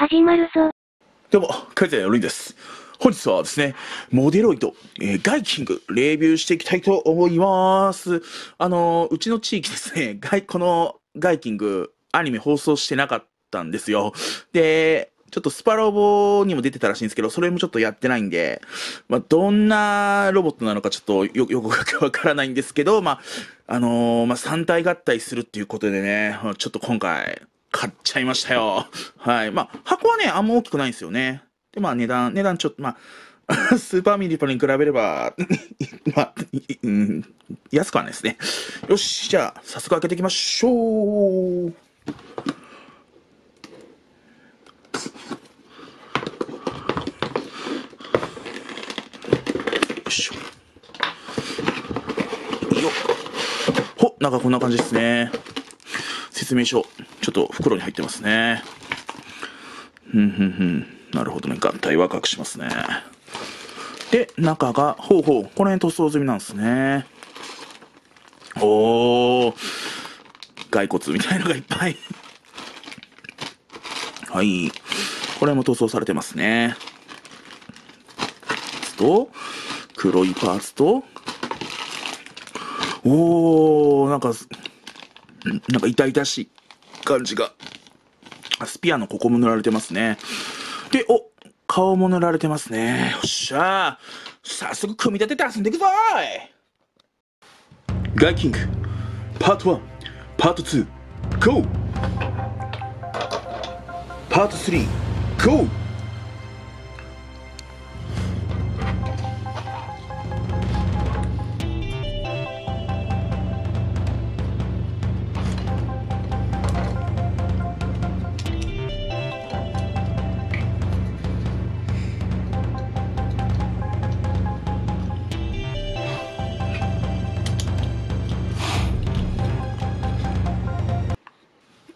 始まるぞ。どうも、カイザーのりんです。本日はですね、モデロイド、えー、ガイキング、レビューしていきたいと思います。あのー、うちの地域ですね、ガイ、このガイキング、アニメ放送してなかったんですよ。で、ちょっとスパロボにも出てたらしいんですけど、それもちょっとやってないんで、まあ、どんなロボットなのかちょっとよ、よくわからないんですけど、まあ、あのー、まあ、3体合体するっていうことでね、ちょっと今回、買っちゃいましたよ。はい。まあ、箱はね、あんま大きくないんですよね。で、まあ、値段、値段ちょっと、まあ、スーパーミリルに比べれば、まあ、うん、安くはないですね。よし、じゃあ、早速開けていきましょう。なんかこんな感じですね。説明書。ちょっと袋に入ってますね。ふんふんふん。なるほどね。眼帯は隠しますね。で、中が、ほうほう、この辺塗装済みなんですね。おー、骸骨みたいのがいっぱい。はい。これも塗装されてますね。と、黒いパーツと、おー、なんか、なんか痛々しい。感じが。スピアのここも塗られてますね。で、お顔も塗られてますね。よっしゃ早速組み立てて遊んでいくぞーいガイキングパート1パート2 GO! パート3 GO!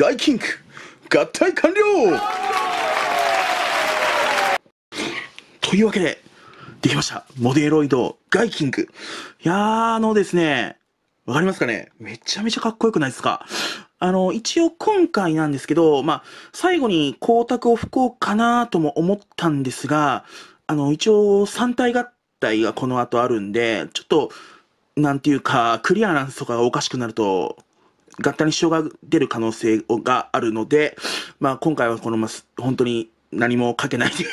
ガイキンク合体完了というわけで、できました。モデロイド、ガイキング。いやー、あのですね、わかりますかねめちゃめちゃかっこよくないですかあの、一応今回なんですけど、まあ、最後に光沢を吹こうかなとも思ったんですが、あの、一応3体合体がこの後あるんで、ちょっと、なんていうか、クリアランスとかがおかしくなると、合体に支障が出る可能性があるので、まあ、今回はこの、ま、本当に何もかけないで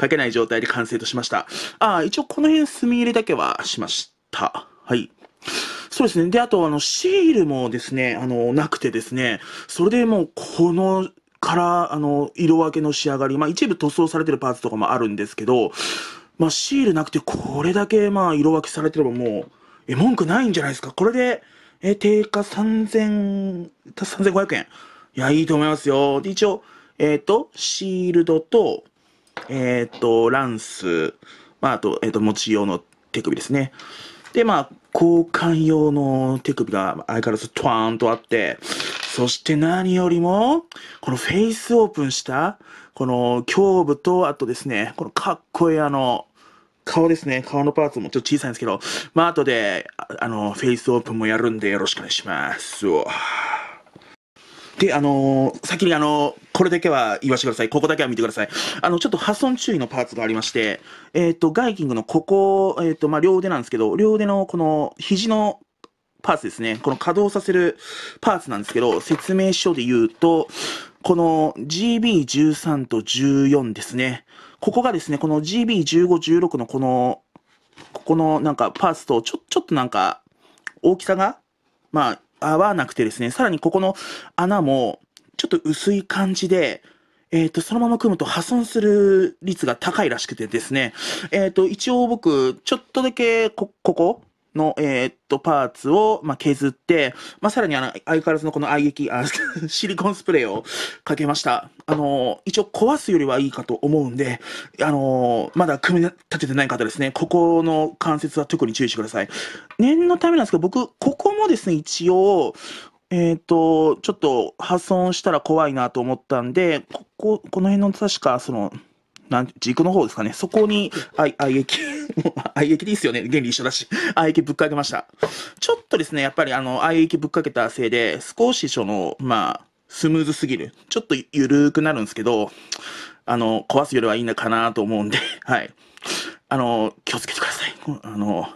書 けない状態で完成としました。ああ、一応この辺墨入れだけはしました。はい。そうですね。で、あと、あの、シールもですね、あの、なくてですね、それでもう、この、から、あの、色分けの仕上がり、まあ、一部塗装されてるパーツとかもあるんですけど、まあ、シールなくて、これだけ、まあ、色分けされてればもう、え、文句ないんじゃないですか。これで、え、定価3000、3500円。いや、いいと思いますよ。で、一応、えっ、ー、と、シールドと、えっ、ー、と、ランス、まあ、あと、えっ、ー、と、持ち用の手首ですね。で、まあ、交換用の手首が相変わらずトワーンとあって、そして何よりも、このフェイスオープンした、この胸部と、あとですね、このかっこいいあの、顔ですね。顔のパーツもちょっと小さいんですけど、まあ後で、あの、フェイスオープンもやるんでよろしくお願いします。で、あのー、先にあのー、これだけは言わせてください。ここだけは見てください。あの、ちょっと破損注意のパーツがありまして、えっ、ー、と、ガイキングのここ、えっ、と、まあ、両腕なんですけど、両腕のこの、肘のパーツですね。この稼働させるパーツなんですけど、説明書で言うと、この GB13 と14ですね。ここがですね、この GB15、16のこの、ここのなんかパーツとちょ、ちょっとなんか大きさが、まあ、合わなくてですね、さらにここの穴もちょっと薄い感じで、えっ、ー、と、そのまま組むと破損する率が高いらしくてですね、えっ、ー、と、一応僕、ちょっとだけこ、ここ、の、えー、っと、パーツを、まあ、削って、まあ、さらにあの、相変わらずのこの愛液、あ、シリコンスプレーをかけました。あの、一応壊すよりはいいかと思うんで、あの、まだ組み立ててない方ですね、ここの関節は特に注意してください。念のためなんですけど、僕、ここもですね、一応、えっ、ー、と、ちょっと破損したら怖いなと思ったんで、ここ、この辺の確か、その、なん軸の方ですかね。そこに、あ い、あい液、あい でいいっすよね。原理一緒だし。あいぶっかけました。ちょっとですね、やっぱりあの、あいぶっかけたせいで、少しその、まあ、スムーズすぎる。ちょっとゆるくなるんですけど、あの、壊すよりはいいのかなと思うんで、はい。あの、気をつけてください。あの、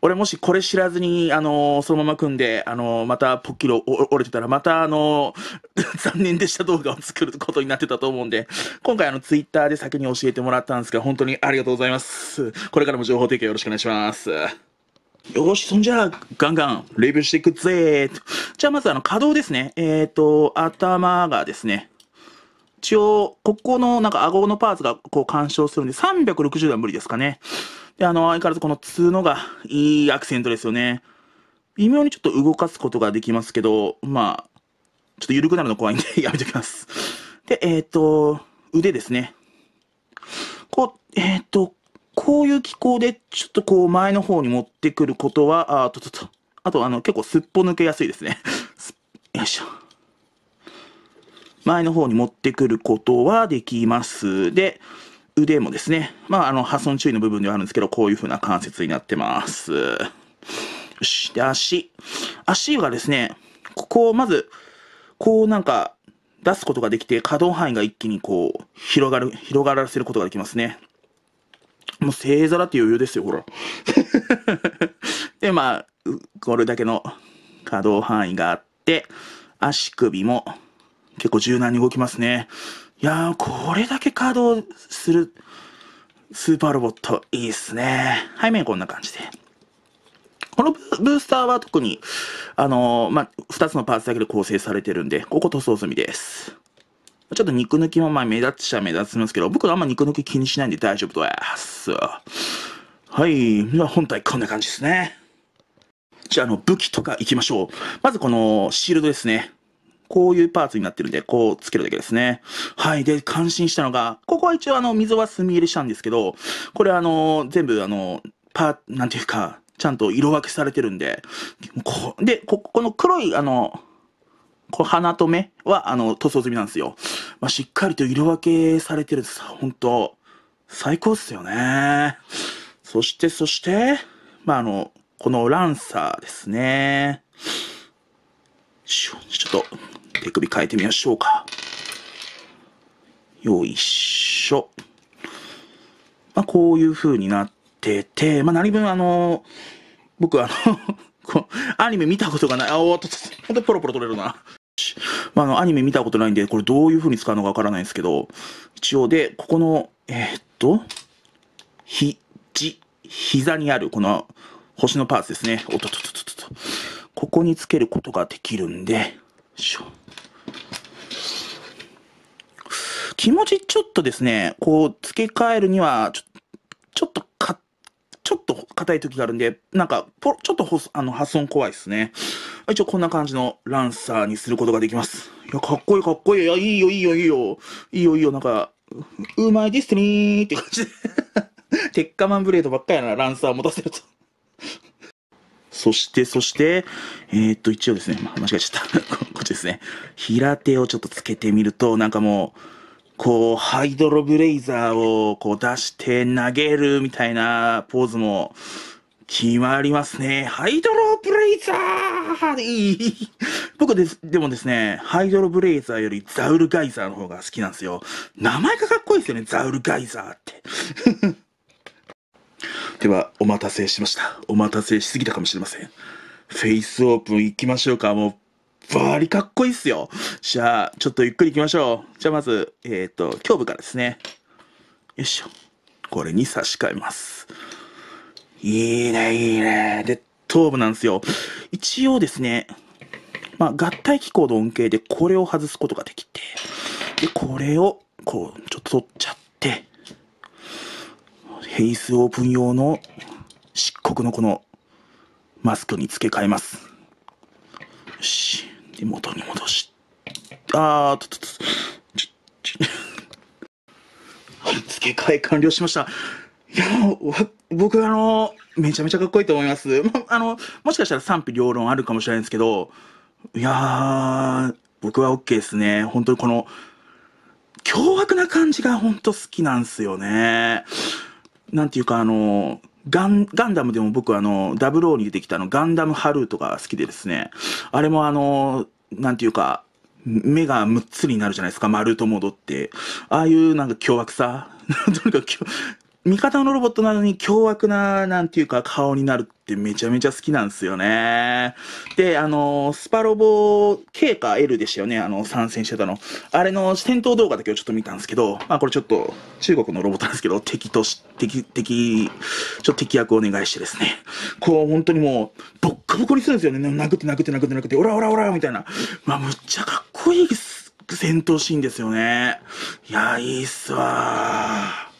俺もしこれ知らずに、あの、そのまま組んで、あの、またポッキロ折れてたら、またあの、残念でした動画を作ることになってたと思うんで、今回あの、ツイッターで先に教えてもらったんですが、本当にありがとうございます。これからも情報提供よろしくお願いします。よし、そんじゃあ、ガンガン、レビューしていくぜじゃあ、まず、あの、稼働ですね。えっ、ー、と、頭がですね、一応、ここのなんか顎のパーツがこう干渉するんで、360度は無理ですかね。で、あの、相変わらずこののがいいアクセントですよね。微妙にちょっと動かすことができますけど、まあ、ちょっと緩くなるの怖いんで やめときます。で、えっ、ー、と、腕ですね。こう、えっ、ー、と、こういう機構で、ちょっとこう前の方に持ってくることは、あととと、あとあの、結構すっぽ抜けやすいですね。よいしょ。前の方に持ってくることはできます。で、腕もですね、まあ、あの、破損注意の部分ではあるんですけど、こういう風な関節になってます。よし。で、足。足がですね、ここをまず、こうなんか、出すことができて、可動範囲が一気にこう、広がる、広がらせることができますね。もう正座だって余裕ですよ、ほら。で、まあ、これだけの可動範囲があって、足首も結構柔軟に動きますね。いやー、これだけ稼働するスーパーロボット、いいっすね。背面こんな感じで。このブースターは特に、あのー、まあ、2つのパーツだけで構成されてるんで、ここ塗装済みです。ちょっと肉抜きもまあ目立っちゃ目立つんですけど、僕はあんま肉抜き気にしないんで大丈夫です。はい。では本体こんな感じですね。じゃあ、あの、武器とか行きましょう。まずこのシールドですね。こういうパーツになってるんで、こうつけるだけですね。はい。で、感心したのが、ここは一応あの、溝は墨入れしたんですけど、これあの、全部あの、パー、なんていうか、ちゃんと色分けされてるんで、こう、で、こ、この黒いあの、こ鼻と目は、あの、塗装済みなんですよ。まあ、しっかりと色分けされてるんです。本当最高っすよね。そして、そして、まあ、あの、このランサーですね。ちょっと手首変えてみましょうか。よいしょ。まあ、こういう風になってて、まあ、何分あの、僕あのアニメ見たことがない。あ、おっと、ほんとポロポロ取れるな。まあ、あの、アニメ見たことないんで、これどういう風に使うのかわからないんですけど、一応で、ここの、えー、っと、ひ、じ、膝にある、この、星のパーツですね。おっとっとっとっとっと。ここにつけることができるんで、気持ちちょっとですね、こう、付け替えるにはち、ちょっとか、ちょっと硬い時があるんで、なんか、ぽちょっとあの破損怖いですね。一応こんな感じのランサーにすることができます。いや、かっこいいかっこいい。いや、いいよいいよいいよ。いいよいいよ、なんか、うまいディスティニーって感じで 鉄火マンブレードばっかりやな、ランサー持たせるとそして、そして、えー、っと、一応ですね、まあ、間違えちゃった。こっちですね。平手をちょっとつけてみると、なんかもう、こう、ハイドロブレイザーをこう出して投げるみたいなポーズも決まりますね。ハイドロブレイザー 僕です、でもですね、ハイドロブレイザーよりザウルガイザーの方が好きなんですよ。名前がかっこいいですよね、ザウルガイザーって。では、お待たせしました。お待たせしすぎたかもしれません。フェイスオープン行きましょうか。もう、バリかっこいいっすよ。じゃあ、ちょっとゆっくり行きましょう。じゃあ、まず、えっ、ー、と、胸部からですね。よいしょ。これに差し替えます。いいね、いいね。で、頭部なんですよ。一応ですね、まあ、合体機構の恩恵でこれを外すことができて、で、これを、こう、ちょっと取っちゃって、ヘイスオープン用の漆黒のこのマスクに付け替えます。よし。で、元に戻し、あーと、と、と、っと、付け替え完了しました。いや、僕あの、めちゃめちゃかっこいいと思います。ま、あの、もしかしたら賛否両論あるかもしれないんですけど、いやー、僕は OK ですね。本当にこの、凶悪な感じが本当好きなんですよね。なんていうか、あの、ガン、ガンダムでも僕あの、ダブローに出てきたあの、ガンダムハルートが好きでですね、あれもあの、なんていうか、目が6つになるじゃないですか、丸と戻って。ああいうなんか凶悪さとに かく味方のロボットなのに凶悪な、なんていうか、顔になるってめちゃめちゃ好きなんですよね。で、あの、スパロボ K か L でしたよね、あの、参戦してたの。あれの戦闘動画だけをちょっと見たんですけど、まあこれちょっと中国のロボットなんですけど、敵とし、敵、敵、ちょっと敵役お願いしてですね、こう本当にもう、ボッコボコにするんですよね。殴って殴って殴って殴って、オラオラオラみたいな。まあむっちゃかっこいい戦闘シーンですよね。いや、いいっすわ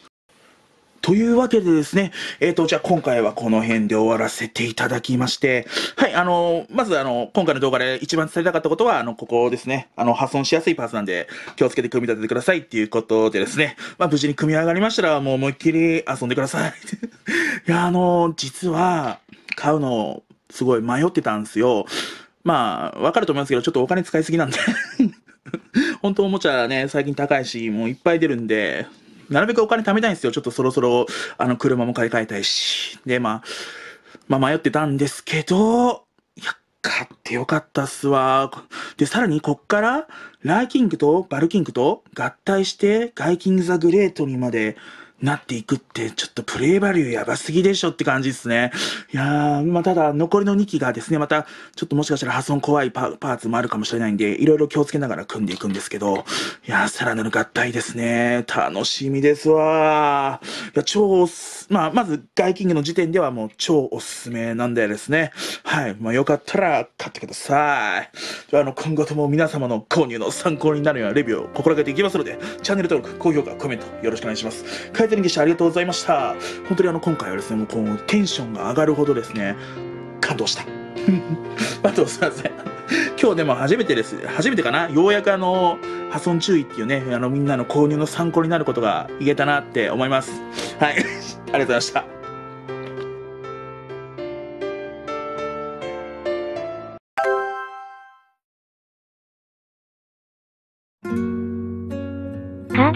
というわけでですね、えっ、ー、と、じゃあ今回はこの辺で終わらせていただきまして、はい、あの、まずあの、今回の動画で一番伝えたかったことは、あの、ここですね、あの、破損しやすいパーツなんで、気をつけて組み立ててくださいっていうことでですね、まあ、無事に組み上がりましたら、もう思いっきり遊んでください。いや、あの、実は、買うの、すごい迷ってたんですよ。まあ、わかると思いますけど、ちょっとお金使いすぎなんで 本当おもちゃね、最近高いし、もういっぱい出るんで、なるべくお金貯めたいんですよ。ちょっとそろそろ、あの、車も買い替えたいし。で、まあ、まあ迷ってたんですけど、いや、買ってよかったっすわ。で、さらにこっから、ライキングとバルキングと合体して、ガイキングザグレートにまで、なっていくって、ちょっとプレイバリューやばすぎでしょって感じですね。いやー、まあ、ただ、残りの2機がですね、また、ちょっともしかしたら破損怖いパーツもあるかもしれないんで、いろいろ気をつけながら組んでいくんですけど、いやー、さらなる合体ですね。楽しみですわいや、超、まあ、まず、ガイキングの時点ではもう超おすすめなんでですね。はい。まあ、よかったら買ってください。あの、今後とも皆様の購入の参考になるようなレビューを心がけていきますので、チャンネル登録、高評価、コメント、よろしくお願いします。ゼリギシありがとうございました。本当にあの、今回はですね、もうこう、テンションが上がるほどですね、感動した。あと、すいません。今日でも初めてです。初めてかなようやくあの、破損注意っていうね、あの、みんなの購入の参考になることが言えたなって思います。はい。ありがとうございました。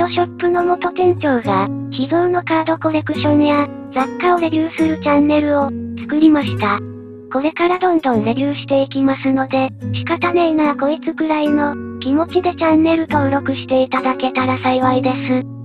のショップの元店長が、秘蔵のカードコレクションや、雑貨をレビューするチャンネルを、作りました。これからどんどんレビューしていきますので、仕方ねえなあこいつくらいの、気持ちでチャンネル登録していただけたら幸いです。